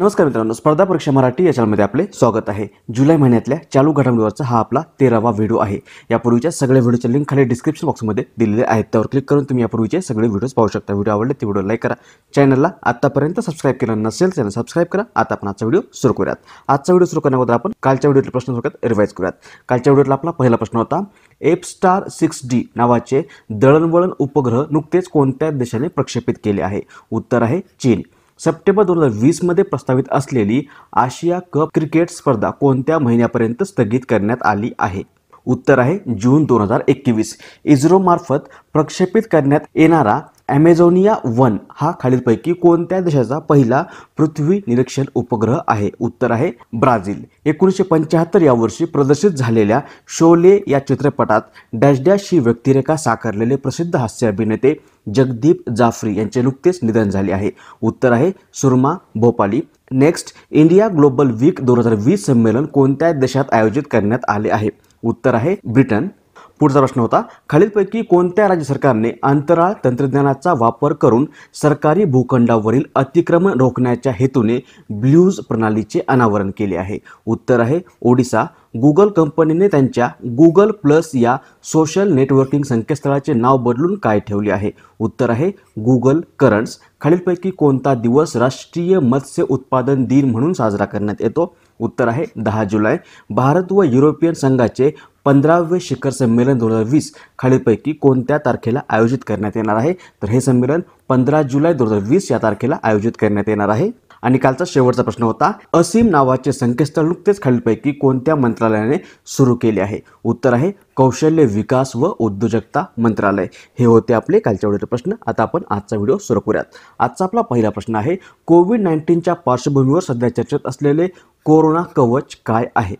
नमस्कार मित्रांनो स्पर्धा परीक्षा मराठी या चॅनलमध्ये आपले स्वागत आहे जुलै महिन्यातल्या चालू घडामोडीवरचा हा आपला तेरावा व्हिडिओ आहे यापूर्वीच्या सगळ्या व्हिडिओच्या लिंक खाली डिस्क्रिप्शन बॉक्समध्ये दिलेले आहेत त्यावर क्लिक करून तुम्ही यापूर्वीचे सगळे व्हिडिओज पाहू शकता व्हिडिओ आवडले ते व्हिडिओ लाईक करा चॅनलला आतापर्यंत सबस्क्राईब केलं नसेल चॅनल सबस्क्राईब करा आता आपण आजचा व्हिडिओ सुरू करूयात आजचा व्हिडिओ सुरू करण्याबद्दल आपण कालच्या व्हिडिओतील प्रश्न थोडक्यात रिवाईज करूयात कालच्या व्हिडिओला आपला पहिला प्रश्न होता एप स्टार सिक्स डी नावाचे दळणवळण उपग्रह नुकतेच कोणत्या देशाने प्रक्षेपित केले आहे उत्तर आहे चीन सप्टेंबर दोन हजार मध्ये प्रस्तावित असलेली आशिया कप क्रिकेट स्पर्धा कोणत्या महिन्यापर्यंत स्थगित करण्यात आली आहे उत्तर आहे जून दोन हजार एकवीस मार्फत प्रक्षेपित करण्यात येणारा ॲमेझॉनिया वन हा खालीलपैकी कोणत्या देशाचा पहिला पृथ्वी निरीक्षण उपग्रह आहे उत्तर आहे ब्राझील एकोणीसशे पंच्याहत्तर या वर्षी प्रदर्शित झालेल्या शोले या चित्रपटात डॅश डॅश ही व्यक्तिरेखा साकारलेले प्रसिद्ध हास्य अभिनेते जगदीप जाफरी यांचे नुकतेच निधन झाले आहे उत्तर आहे Soorma Bhopali next India global week दोन हजार वीस संमेलन कोणत्या देशात आयोजित करण्यात आले आहे उत्तर आहे ब्रिटन पुढचा प्रश्न होता खालीलपैकी कोणत्या राज्य सरकारने अंतराळ तंत्रज्ञानाचा वापर करून सरकारी भूखंडावरील अतिक्रमण रोखण्याच्या हेतूने ब्ल्यूज प्रणालीचे अनावरण केले आहे उत्तर आहे ओडिसा गुगल कंपनीने त्यांच्या गुगल प्लस या सोशल नेटवर्किंग संकेतस्थळाचे नाव बदलून काय ठेवले आहे उत्तर आहे गुगल करंट्स खालीलपैकी कोणता दिवस राष्ट्रीय मत्स्य उत्पादन दिन म्हणून साजरा करण्यात येतो उत्तर आहे दहा जुलै भारत व युरोपियन संघाचे पंधरावे शिखर संमेलन दोन हजार वीस खालीलपैकी कोणत्या तारखेला आयोजित करण्यात येणार आहे तर हे संमेलन पंधरा जुलै दोन हजार वीस या तारखेला आयोजित करण्यात येणार आहे आणि कालचा शेवटचा प्रश्न होता असीम नावाचे संकेतस्थळ नुकतेच खालीलपैकी कोणत्या मंत्रालयाने सुरू केले आहे उत्तर आहे कौशल्य विकास व उद्योजकता मंत्रालय हे होते आपले कालच्या वेळेचे प्रश्न आता आपण आजचा व्हिडिओ सुरू करूयात आजचा आपला पहिला प्रश्न आहे कोविड नाईन्टीनच्या पार्श्वभूमीवर सध्या चर्चेत असलेले कोरोना कवच काय आहे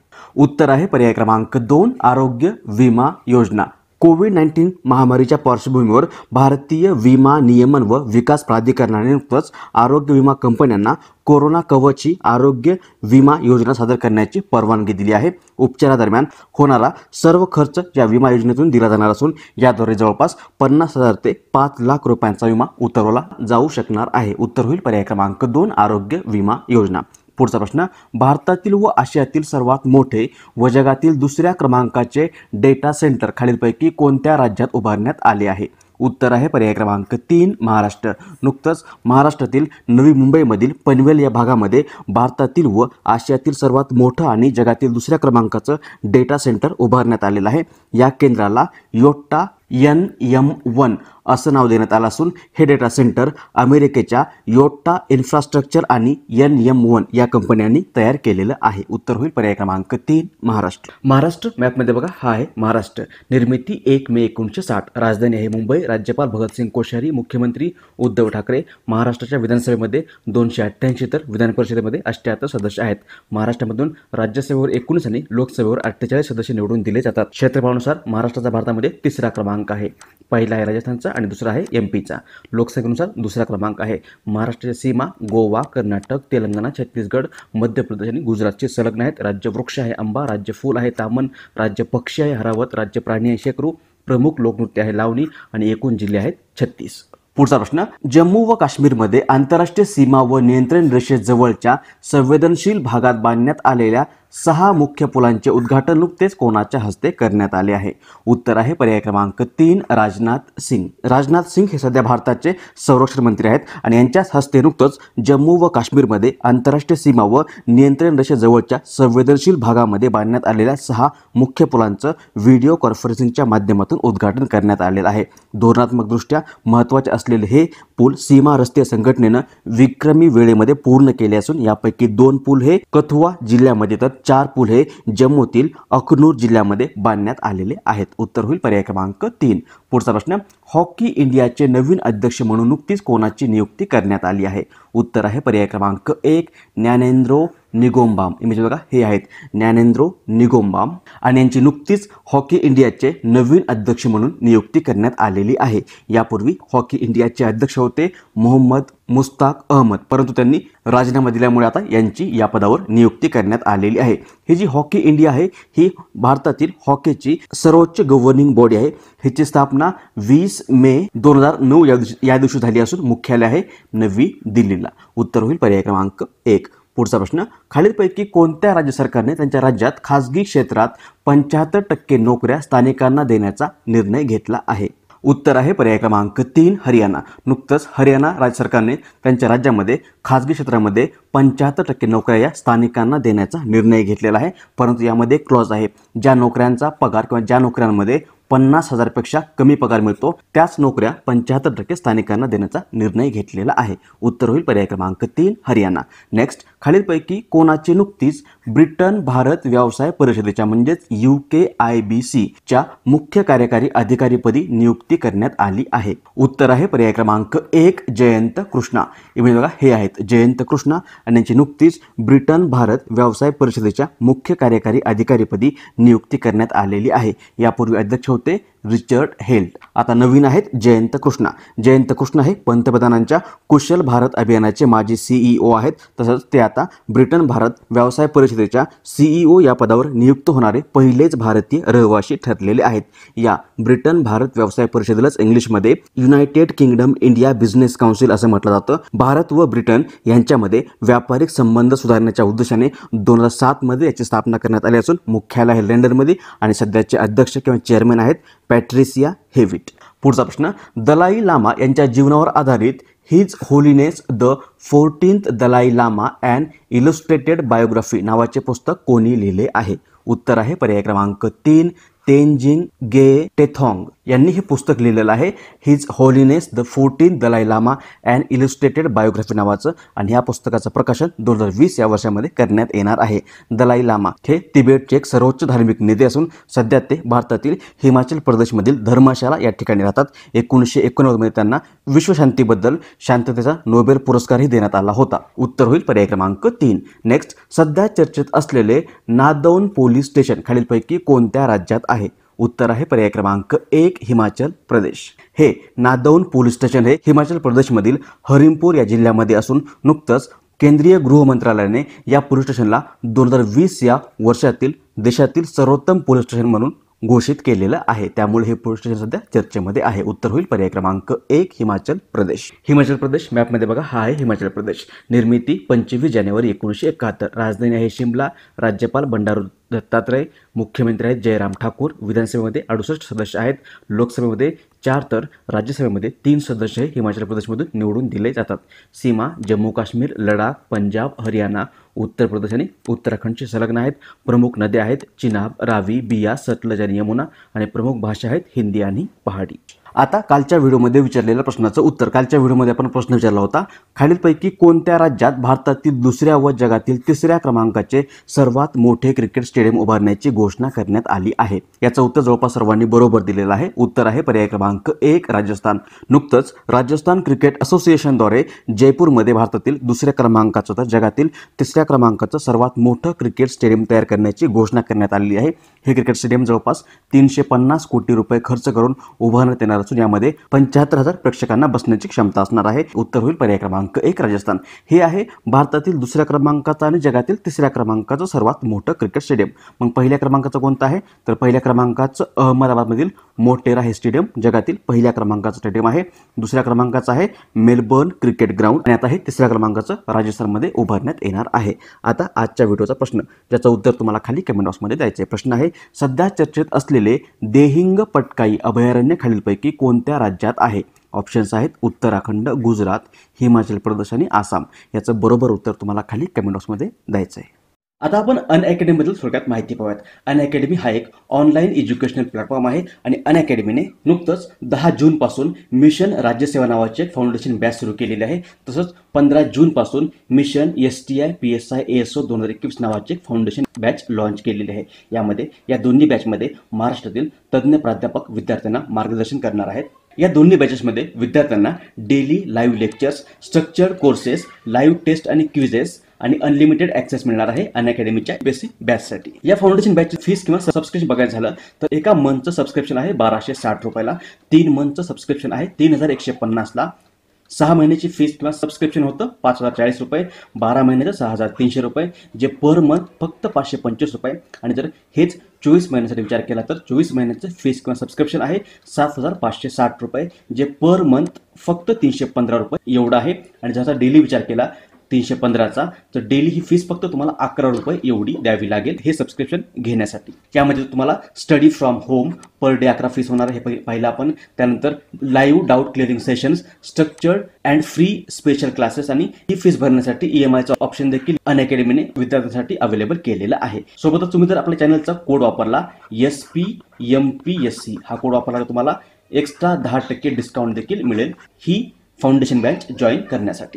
उत्तर आहे पर्याय क्रमांक दोन आरोग्य विमा योजना कोविड नाईन्टीन महामारीच्या पार्श्वभूमीवर भारतीय विमा नियमन व विकास प्राधिकरणाने नुकतंच आरोग्य विमा कंपन्यांना कोरोना कवची आरोग्य विमा योजना सादर करण्याची परवानगी दिली आहे उपचारादरम्यान होणारा सर्व खर्च या विमा योजनेतून दिला जाणार असून याद्वारे जवळपास पन्नास हजार ते पाच लाख रुपयांचा विमा उतरवला जाऊ शकणार आहे उत्तर होईल पर्याय क्रमांक दोन आरोग्य विमा योजना पुढचा प्रश्न भारतातील व आशियातील सर्वात मोठे व जगातील दुसऱ्या क्रमांकाचे डेटा सेंटर खालीलपैकी कोणत्या राज्यात उभारण्यात आले आहे उत्तर आहे पर्याय क्रमांक तीन महाराष्ट्र नुकतंच महाराष्ट्रातील नवी मुंबईमधील पनवेल या भागामध्ये भारतातील व आशियातील सर्वात मोठं आणि जगातील दुसऱ्या क्रमांकाचं डेटा सेंटर उभारण्यात आलेलं आहे या केंद्राला योट्टा एन एम वन असं नाव देण्यात आलं असून हे डेटा सेंटर अमेरिकेच्या योट्टा इन्फ्रास्ट्रक्चर आणि एन एम वन या कंपन्यांनी तयार केलेलं आहे उत्तर होईल पर्याय क्रमांक तीन महाराष्ट्र महाराष्ट्र मॅपमध्ये बघा हा आहे महाराष्ट्र निर्मिती एक मे एकोणीशे साठ राजधानी आहे मुंबई राज्यपाल भगतसिंग कोश्यारी मुख्यमंत्री उद्धव ठाकरे महाराष्ट्राच्या विधानसभेमध्ये दोनशे अठ्ठ्याऐंशी तर विधान परिषदेमध्ये अष्ट्याहत्तर सदस्य आहेत महाराष्ट्रामधून राज्यसभेवर एकोणीस आणि लोकसभेवर अठ्ठेचाळीस सदस्य निवडून दिले जातात क्षेत्रफळानुसार महाराष्ट्राचा भारतामध्ये तिसरा क्रमांक आहे पहिला आहे राजस्थानचा आणि दुसरा आहे एम पीचा लोकसंख्येनुसार दुसरा क्रमांक आहे महाराष्ट्राच्या सीमा गोवा कर्नाटक तेलंगणा छत्तीसगड मध्य प्रदेश आणि गुजरातचे संलग्न आहेत राज्य वृक्ष आहे आंबा राज्य फुल आहे तामन राज्य पक्षी आहे हरावत राज्य प्राणी आहे शेकरू प्रमुख लोकनृत्य आहे लावणी आणि एकूण जिल्हे आहेत छत्तीस पुढचा प्रश्न जम्मू व काश्मीरमध्ये आंतरराष्ट्रीय सीमा व नियंत्रण रेषेजवळच्या संवेदनशील भागात बांधण्यात आलेल्या सहा मुख्य पुलांचे उद्घाटन नुकतेच कोणाच्या हस्ते करण्यात आले आहे उत्तर आहे पर्याय क्रमांक तीन राजनाथ सिंग राजनाथ सिंग हे सध्या भारताचे संरक्षण मंत्री आहेत आणि यांच्याच हस्ते नुकतंच जम्मू व काश्मीरमध्ये आंतरराष्ट्रीय सीमा व नियंत्रण रेषेजवळच्या संवेदनशील भागामध्ये बांधण्यात आलेल्या सहा मुख्य पुलांचं व्हिडिओ कॉन्फरन्सिंगच्या माध्यमातून उद्घाटन करण्यात आलेलं आहे धोरणात्मकदृष्ट्या महत्त्वाचे असलेले हे पूल सीमा रस्ते संघटनेनं विक्रमी वेळेमध्ये पूर्ण केले असून यापैकी दोन पूल हे कथुआ जिल्ह्यामध्ये तर चार पूल हे जम्मूतील अखनूर जिल्ह्यामध्ये बांधण्यात आलेले आहेत उत्तर होईल पर्याय क्रमांक तीन पुढचा प्रश्न हॉकी इंडियाचे नवीन अध्यक्ष म्हणून नुकतीच कोणाची नियुक्ती करण्यात आली आहे उत्तर आहे पर्याय क्रमांक एक ज्ञानेंद्रो निगोंबाम म्हणजे बघा हे आहेत ज्ञानेंद्रो निगोंबाम आणि यांची नुकतीच हॉकी इंडियाचे नवीन अध्यक्ष म्हणून नियुक्ती करण्यात आलेली आहे यापूर्वी हॉकी इंडियाचे अध्यक्ष होते मोहम्मद मुस्ताक अहमद परंतु त्यांनी राजीनामा दिल्यामुळे आता यांची या पदावर नियुक्ती करण्यात आलेली आहे ही जी हॉकी इंडिया आहे ही भारतातील हॉकीची सर्वोच्च गव्हर्निंग बॉडी आहे हिची स्थापना वीस मे दोन हजार नऊ या दिवशी झाली असून मुख्यालय आहे नवी दिल्लीला उत्तर होईल पर्याय क्रमांक एक पुढचा प्रश्न खालीलपैकी कोणत्या राज्य सरकारने त्यांच्या राज्यात खासगी क्षेत्रात पंच्याहत्तर टक्के नोकऱ्या स्थानिकांना देण्याचा निर्णय घेतला आहे उत्तर आहे पर्याय क्रमांक तीन हरियाणा नुकतंच हरियाणा राज्य सरकारने त्यांच्या राज्यामध्ये खाजगी क्षेत्रामध्ये पंच्याहत्तर टक्के नोकऱ्या या स्थानिकांना देण्याचा निर्णय घेतलेला आहे परंतु यामध्ये क्लॉज आहे ज्या नोकऱ्यांचा पगार किंवा ज्या नोकऱ्यांमध्ये पन्नास हजारपेक्षा कमी पगार मिळतो त्याच नोकऱ्या पंच्याहत्तर टक्के स्थानिकांना देण्याचा निर्णय घेतलेला आहे उत्तर होईल पर्याय क्रमांक तीन हरियाणा नेक्स्ट खालीलपैकी कोणाची नुकतीच ब्रिटन भारत व्यवसाय परिषदेच्या म्हणजेच यू के आय बी सीच्या मुख्य कार्यकारी अधिकारीपदी नियुक्ती करण्यात आली आहे उत्तर आहे पर्याय क्रमांक एक जयंत कृष्णा बघा हे आहेत जयंत कृष्णा आणि यांची नुकतीच ब्रिटन भारत व्यवसाय परिषदेच्या मुख्य कार्यकारी अधिकारीपदी नियुक्ती करण्यात आलेली आहे यापूर्वी अध्यक्ष होते रिचर्ड हेल्ट आता नवीन आहेत जयंत कृष्णा जयंत कृष्णा हे पंतप्रधानांच्या कुशल भारत अभियानाचे माजी सीईओ e आहेत तसंच ते आता ब्रिटन भारत व्यवसाय परिषदेच्या सीईओ e या पदावर नियुक्त होणारे पहिलेच भारतीय रहिवाशी ठरलेले आहेत या ब्रिटन भारत व्यवसाय परिषदेलाच इंग्लिशमध्ये United Kingdom India Business Council असं म्हटलं जातं भारत व ब्रिटन यांच्यामध्ये व्यापारिक संबंध सुधारण्याच्या उद्देशाने दोन हजार सातमध्ये याची स्थापना करण्यात आली असून मुख्यालय लंडनमध्ये आणि सध्याचे अध्यक्ष किंवा चेअरमॅन आहेत पॅट्रिसिया हेविट पुढचा प्रश्न दलाई लामा यांच्या जीवनावर आधारित his Holiness the fourteenth Dalai Lama and illustrated biography नावाचे पुस्तक कोणी लिहिले आहे उत्तर आहे पर्याय क्रमांक तीन तेनजिंग गे टेथॉंग यांनी हे पुस्तक लिहिलेलं आहे his Holiness the fourteen Dalai Lama and illustrated biography नावाचं आणि ह्या पुस्तकाचं प्रकाशन दोन हजार वीस या वर्षामध्ये करण्यात येणार आहे दलाई लामा हे तिबेटचे एक सर्वोच्च धार्मिक नेते असून सध्या ते भारतातील हिमाचल प्रदेशमधील धर्मशाला या ठिकाणी राहतात एकोणीसशे एकोणनव्वदमध्ये त्यांना विश्वशांतीबद्दल शांततेचा नोबेल पुरस्कारही देण्यात आला होता उत्तर होईल पर्याय क्रमांक तीन नेक्स्ट सध्या चर्चेत असलेले नादौन पोलीस स्टेशन खालीलपैकी कोणत्या राज्यात आहे उत्तर आहे पर्याय क्रमांक एक हिमाचल प्रदेश हे नादौन पोलीस स्टेशन हे हिमाचल प्रदेशमधील हरिमपूर या जिल्ह्यामध्ये असून नुकतंच केंद्रीय गृह मंत्रालयाने या पोलीस स्टेशनला दोन हजार वीस या वर्षातील देशातील सर्वोत्तम पोलीस स्टेशन म्हणून घोषित केलेलं आहे त्यामुळे हे पोलीस सध्या चर्चेमध्ये आहे उत्तर होईल पर्याय क्रमांक एक हिमाचल प्रदेश हिमाचल प्रदेश मॅपमध्ये बघा हा आहे हिमाचल प्रदेश निर्मिती पंचवीस जानेवारी एकोणीसशे एकाहत्तर राजधानी आहे शिमला राज्यपाल बंडारू दत्तात्रय मुख्यमंत्री आहेत जयराम ठाकूर विधानसभेमध्ये अडुसष्ट सदस्य आहेत लोकसभेमध्ये चार तर राज्यसभेमध्ये तीन सदस्य हिमाचल प्रदेशमधून निवडून दिले जातात सीमा जम्मू काश्मीर लडाख पंजाब हरियाणा उत्तर प्रदेश आणि उत्तराखंडशी संलग्न आहेत प्रमुख नद्या आहेत चिनाब रावी बिया सतलज आणि यमुना आणि प्रमुख भाषा आहेत हिंदी आणि पहाडी आता कालच्या व्हिडिओमध्ये विचारलेल्या प्रश्नाचं उत्तर कालच्या व्हिडिओमध्ये आपण प्रश्न विचारला होता खालीलपैकी कोणत्या राज्यात भारतातील दुसऱ्या व जगातील तिसऱ्या क्रमांकाचे सर्वात मोठे क्रिकेट स्टेडियम उभारण्याची घोषणा करण्यात आली आहे याचं उत्तर जवळपास सर्वांनी बरोबर दिलेलं आहे उत्तर आहे पर्याय क्रमांक एक राजस्थान नुकतंच राजस्थान क्रिकेट असोसिएशनद्वारे जयपूरमध्ये भारतातील दुसऱ्या क्रमांकाचं तर जगातील तिसऱ्या क्रमांकाचं सर्वात मोठं क्रिकेट स्टेडियम तयार करण्याची घोषणा करण्यात आली आहे हे क्रिकेट स्टेडियम जवळपास तीनशे पन्नास कोटी रुपये खर्च करून उभारण्यात येणार असून यामध्ये पंच्याहत्तर हजार प्रेक्षकांना बसण्याची क्षमता असणार आहे उत्तर होईल पर्याय क्रमांक एक राजस्थान हे आहे भारतातील दुसऱ्या क्रमांकाचं आणि जगातील तिसऱ्या क्रमांकाचं सर्वात मोठं क्रिकेट स्टेडियम मग पहिल्या क्रमांकाचं कोणतं आहे तर पहिल्या क्रमांकाचं अहमदाबादमधील मोटेरा हे स्टेडियम जगातील पहिल्या क्रमांकाचं स्टेडियम आहे दुसऱ्या क्रमांकाचं आहे मेलबर्न क्रिकेट ग्राउंड आणि आता हे तिसऱ्या क्रमांकाचं राजस्थानमध्ये उभारण्यात येणार आहे आता आजच्या व्हिडिओचा प्रश्न ज्याचं उत्तर तुम्हाला खाली कमेंट बॉक्समध्ये द्यायचे प्रश्न आहे सध्या चर्चेत असलेले देहिंग पटकाई अभयारण्य खालीलपैकी कोणत्या राज्यात आहे ऑप्शन्स आहेत उत्तराखंड गुजरात हिमाचल प्रदेश आणि आसाम याचं बरोबर उत्तर तुम्हाला खाली कमेंट बॉक्समध्ये द्यायचं आहे आता आपण अन बद्दल थोडक्यात माहिती पाहूयात अन अकॅडमी हा एक ऑनलाईन एज्युकेशनल प्लॅटफॉर्म आहे आणि अन अकॅडमीने नुकतंच दहा जूनपासून मिशन राज्यसेवा नावाचे एक फाउंडेशन बॅच सुरू केलेले आहे तसंच पंधरा जूनपासून mission S T I P S I S O दोन हजार एकवीस नावाचे एक फाउंडेशन बॅच लॉन्च केलेले आहे यामध्ये या दोन्ही बॅचमध्ये महाराष्ट्रातील तज्ज्ञ प्राध्यापक विद्यार्थ्यांना मार्गदर्शन करणार आहेत या दोन्ही बॅचेसमध्ये विद्यार्थ्यांना daily live lectures structured courses live test आणि क्विजेस आणि अनलिमिटेड ऍक्सेस मिळणार आहे अन अकॅडमीच्या बेसिक बॅचसाठी या फाउंडेशन बॅचची फीस किंवा सबस्क्रिप्शन बघायचं झालं तर एका मंथचं सबस्क्रिप्शन आहे बाराशे साठ रुपयाला तीन मंथचं सबस्क्रिप्शन आहे तीन हजार एकशे पन्नासला सहा महिन्याची फीस किंवा सबस्क्रिप्शन होतं पाच हजार चाळीस रुपये बारा महिन्याचं सहा हजार तीनशे रुपये जे पर मंथ फक्त पाचशे पंचवीस रुपये आणि जर हेच चोवीस महिन्यासाठी विचार केला तर चोवीस महिन्याचं फीस किंवा सबस्क्रिप्शन आहे सात हजार पाचशे साठ रुपये जे पर मंथ फक्त तीनशे पंधरा रुपये एवढं आहे आणि ज्याचा डेली विचार केला तीनशे पंधराचा तर डेली ही फीस फक्त तुम्हाला अकरा रुपये एवढी द्यावी लागेल हे सबस्क्रिप्शन घेण्यासाठी त्यामध्ये तुम्हाला study from home per day अकरा फीस होणार हे पाहिलं आपण त्यानंतर live doubt clearing sessions structured and free special classes आणि ही फीस भरण्यासाठी ई एम आयचा ऑप्शन देखील अन अकॅडमीने विद्यार्थ्यांसाठी अवेलेबल केलेला आहे सोबतच तुम्ही जर आपल्या चॅनलचा कोड वापरला S P M P S C हा कोड वापरला तर तुम्हाला एक्स्ट्रा दहा टक्के डिस्काउंट देखील मिळेल ही फाउंडेशन बॅच जॉईन करण्यासाठी